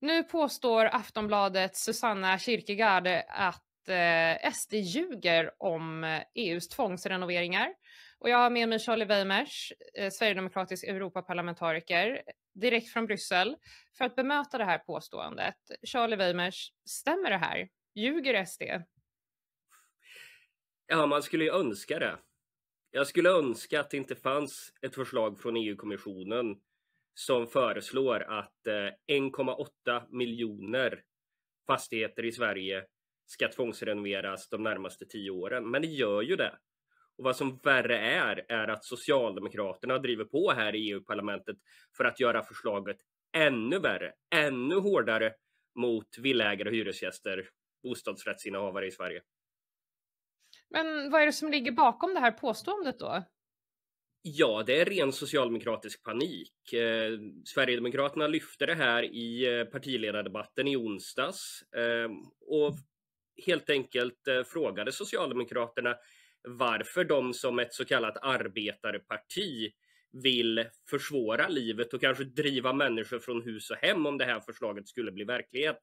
Nu påstår Aftonbladet Susanna Kierkegaard att eh, SD ljuger om EUs eh, e tvångsrenoveringar. Och jag har med mig Charlie Weimers, eh, sverigedemokratisk Europaparlamentariker, direkt från Bryssel för att bemöta det här påståendet. Charlie Weimers, stämmer det här? Ljuger SD? Ja, man skulle ju önska det. Jag skulle önska att det inte fanns ett förslag från EU-kommissionen som föreslår att 1,8 eh, miljoner fastigheter i Sverige ska tvångsrenoveras de närmaste tio åren. Men det gör ju det. Och vad som värre är, är att Socialdemokraterna driver på här i EU-parlamentet för att göra förslaget ännu värre, ännu hårdare mot villägare och hyresgäster, bostadsrättsinnehavare i Sverige. Men vad är det som ligger bakom det här påståendet då? Ja, det är ren socialdemokratisk panik. Eh, Sverigedemokraterna lyfte det här i eh, partiledardebatten i onsdags eh, och helt enkelt eh, frågade Socialdemokraterna varför de som ett så kallat arbetarparti vill försvåra livet och kanske driva människor från hus och hem om det här förslaget skulle bli verklighet.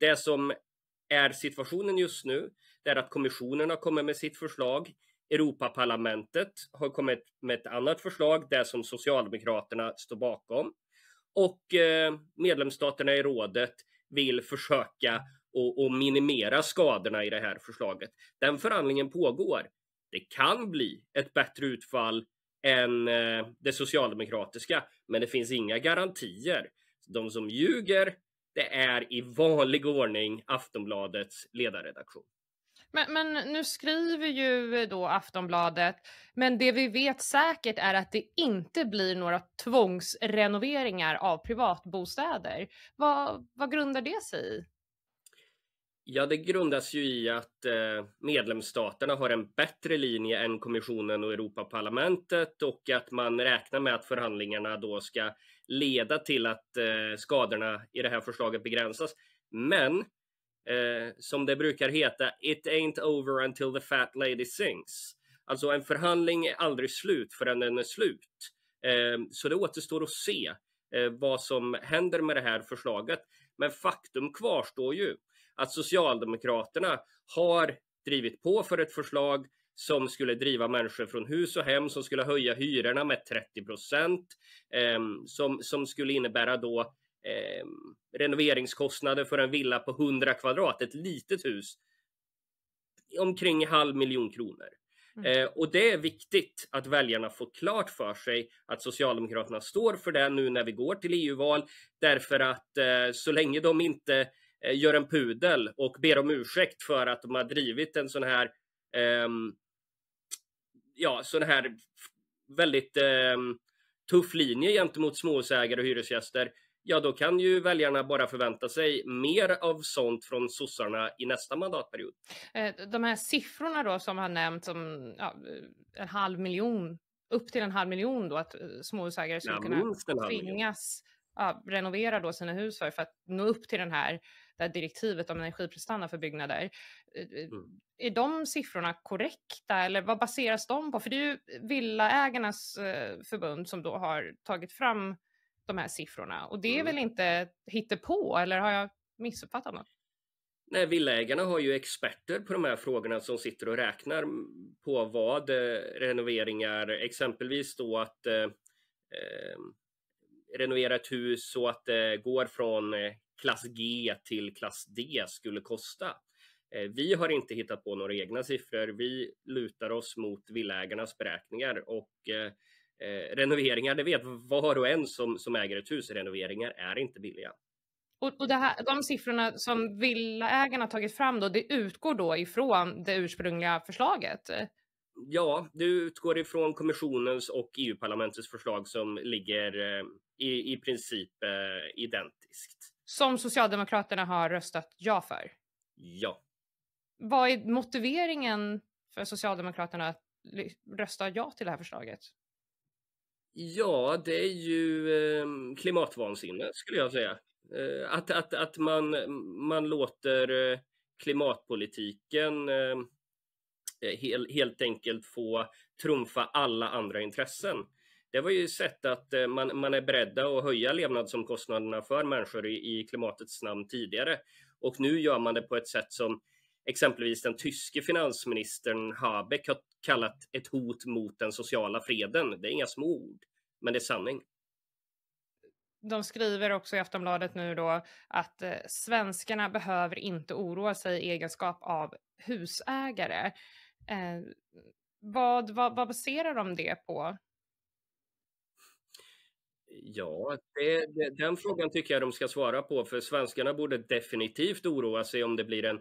Det som är situationen just nu, är att kommissionen har kommit med sitt förslag. Europaparlamentet har kommit med ett annat förslag, det som Socialdemokraterna står bakom. Och eh, medlemsstaterna i rådet vill försöka och, minimera skadorna i det här förslaget. Den förhandlingen pågår. Det kan bli ett bättre utfall än eh, det socialdemokratiska, men det finns inga garantier. De som ljuger, det är i vanlig ordning Aftonbladets ledarredaktion. Men, men, nu skriver ju då Aftonbladet, men det vi vet säkert är att det inte blir några tvångsrenoveringar av privatbostäder. Vad, vad grundar det sig i? Ja, det grundas ju i att eh, medlemsstaterna har en bättre linje än kommissionen och Europaparlamentet och att man räknar med att förhandlingarna då ska leda till att eh, skadorna i det här förslaget begränsas. Men eh, som det brukar heta, It ain't over until the fat lady sings. Alltså en förhandling är aldrig slut förrän den är slut. Eh, så det återstår att se eh, vad som händer med det här förslaget. Men faktum kvarstår ju att Socialdemokraterna har drivit på för ett förslag som skulle driva människor från hus och hem, som skulle höja hyrorna med 30 procent, eh, som, som skulle innebära då eh, renoveringskostnader för en villa på 100 kvadrat, ett litet hus, omkring halv miljon kronor. Mm. Eh, och det är viktigt att väljarna får klart för sig att Socialdemokraterna står för det nu när vi går till EU-val, därför att eh, så länge de inte eh, gör en pudel och ber om ursäkt för att de har drivit en sån här ehm, ja, sån här väldigt ehm, tuff linje gentemot småhusägare och hyresgäster ja då kan ju väljarna bara förvänta sig mer av sånt från sossarna i nästa mandatperiod. Eh, de här siffrorna då som har nämnts om ja, en halv miljon, upp till en halv miljon då, att eh, småhusägare skulle kunna tvingas ja, renovera då sina hus för, att nå upp till den här, det här direktivet om energiprestanda för byggnader. Eh, mm. Är de siffrorna korrekta eller vad baseras de på? För det är ju Villaägarnas förbund som då har tagit fram de här siffrorna. Och det är mm. väl inte hittepå, eller har jag missuppfattat något? Nej, villaägarna har ju experter på de här frågorna som sitter och räknar på vad eh, renoveringar, exempelvis då att eh, eh, renovera ett hus så att det går från eh, klass G till klass D skulle kosta. Vi har inte hittat på några egna siffror. Vi lutar oss mot villägarnas beräkningar och eh, renoveringar, det vet var och en som, som äger ett hus, renoveringar är inte billiga. Och, och här, de siffrorna som villaägarna tagit fram då, det utgår då ifrån det ursprungliga förslaget? Ja, det utgår ifrån kommissionens och EU-parlamentets förslag som ligger eh, i, i princip eh, identiskt. Som Socialdemokraterna har röstat ja för? Ja. Vad är motiveringen för Socialdemokraterna att rösta ja till det här förslaget? Ja, det är ju ehm, klimatvansinne skulle jag säga. Eh, att, att, att man, man låter eh, klimatpolitiken ehm, eh, helt, helt enkelt få trumfa alla andra intressen. Det var ju sett att man, man är beredda att höja levnadsomkostnaderna för människor i, i klimatets namn tidigare. Och nu gör man det på ett sätt som exempelvis den tyske finansministern Habeck har kallat ett hot mot den sociala freden. Det är inga små ord, men det är sanning. De skriver också i Aftonbladet nu då att eh, svenskarna behöver inte oroa sig i egenskap av husägare. Eh, vad, vad, vad baserar de det på? Ja, det, det, den frågan tycker jag de ska svara på, för svenskarna borde definitivt oroa sig om det blir en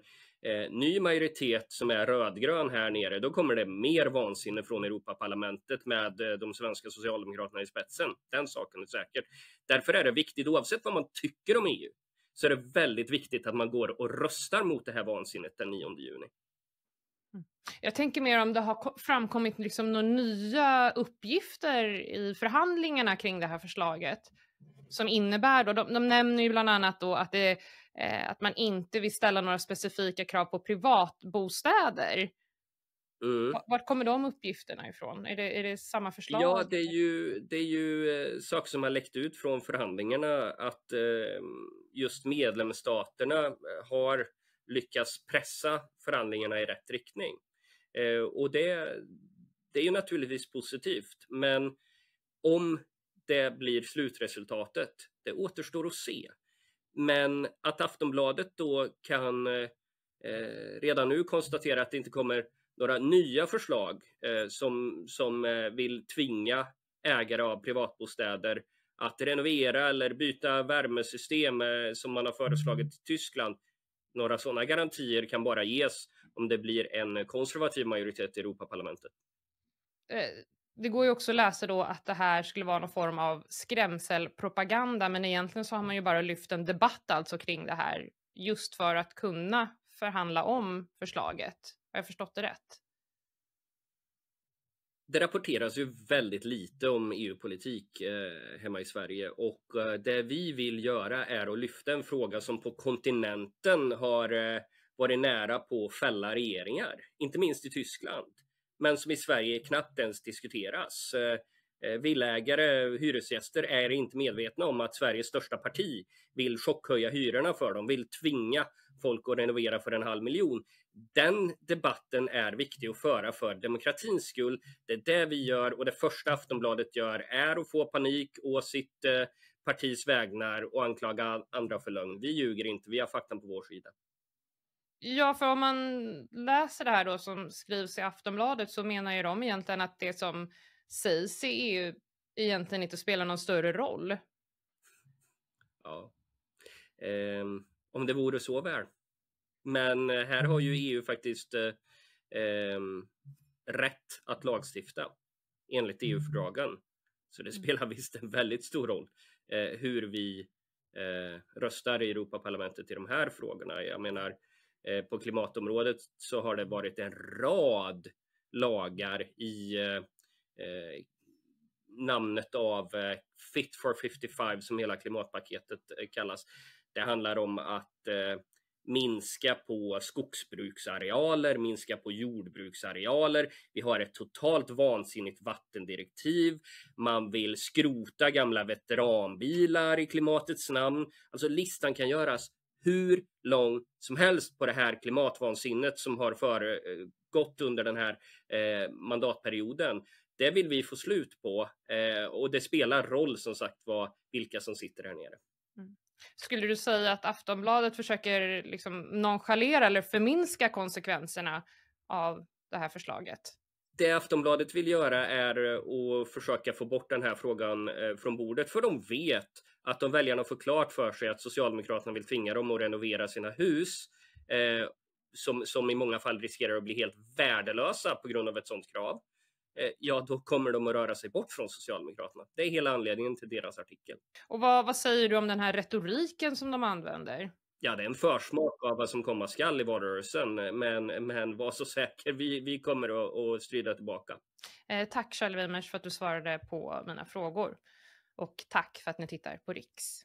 eh, ny majoritet som är rödgrön här nere. Då kommer det mer vansinne från Europaparlamentet med eh, de svenska socialdemokraterna i spetsen. Den saken är säker. Därför är det viktigt, oavsett vad man tycker om EU, så är det väldigt viktigt att man går och röstar mot det här vansinnet den 9 juni. Mm. Jag tänker mer om det har framkommit liksom några nya uppgifter i förhandlingarna kring det här förslaget som innebär då, de, de nämner ju bland annat då att, det, eh, att man inte vill ställa några specifika krav på privatbostäder. Mm. var kommer de uppgifterna ifrån? Är det, är det samma förslag? Ja, det är ju, det är ju eh, saker som har läckt ut från förhandlingarna att eh, just medlemsstaterna har lyckas pressa förhandlingarna i rätt riktning. Eh, och det, det är ju naturligtvis positivt, men om det blir slutresultatet, det återstår att se. Men att Aftonbladet då kan eh, eh redan nu konstatera att det inte kommer några nya förslag eh, som, som eh, vill tvinga ägare av privatbostäder att renovera eller byta värmesystem eh, som man har föreslagit i Tyskland några sådana garantier kan bara ges om det blir en konservativ majoritet i Europaparlamentet. Eh, det går ju också att läsa då att det här skulle vara någon form av skrämselpropaganda, men egentligen så har man ju bara lyft en debatt alltså kring det här just för att kunna förhandla om förslaget. Har jag förstått det rätt? det rapporteras ju väldigt lite om EU-politik eh, hemma i Sverige och eh, det vi vill göra är att lyfta en fråga som på kontinenten har eh, varit nära på att fälla regeringar, inte minst i Tyskland, men som i Sverige knappt ens diskuteras. Eh, Eh, Villägare, hyresgäster är inte medvetna om att Sveriges största parti vill chockhöja hyrorna för dem, vill tvinga folk att renovera för en halv miljon. Den debatten är viktig att föra för demokratins skull. Det är det vi gör och det första Aftonbladet gör är att få panik å sitt eh, partis vägnar och anklaga andra för lögn. Vi ljuger inte, vi har fakta på vår sida. Ja, för om man läser det här då som skrivs i Aftonbladet så menar ju de egentligen att det som sägs i EU egentligen inte spela någon större roll. Ja. Eh, om det vore så väl. Men eh, här har ju mm. EU faktiskt eh, ehm, rätt att lagstifta enligt mm. EU-fördragen. Så det mm. spelar visst en väldigt stor roll eh, hur vi eh, röstar i Europaparlamentet i de här frågorna. Jag menar, eh, på klimatområdet så har det varit en rad lagar i Eh, namnet av eh, Fit for 55 som hela klimatpaketet eh, kallas. Det handlar om att minska på skogsbruksarealer, minska på jordbruksarealer. Vi har ett totalt vansinnigt vattendirektiv. Man vill skrota gamla veteranbilar i klimatets namn. Alltså listan kan göras hur lång som helst på det här klimatvansinnet som har föregått under den här eh, mandatperioden. Det vill vi få slut på eh, och det spelar roll som sagt vad, vilka som sitter här nere. Mm. Skulle du säga att Aftonbladet försöker liksom nonchalera eller förminska konsekvenserna av det här förslaget? Det Aftonbladet vill göra är eh, att försöka få bort den här frågan eh, från bordet, för de vet att om väljarna får klart för sig att Socialdemokraterna vill tvinga dem att renovera sina hus, eh, som, som i många fall riskerar att bli helt värdelösa på grund av ett sådant krav, Eh, ja då kommer de att röra sig bort från Socialdemokraterna. Det är hela anledningen till deras artikel. Och vad, vad säger du om den här retoriken som de använder? Ja, det är en försmak av vad som komma skall i valrörelsen, men, men var så säker, vi, vi kommer att, att strida tillbaka. Eh, tack Charlie Weimers för att du svarade på mina frågor och tack för att ni tittar på Riks.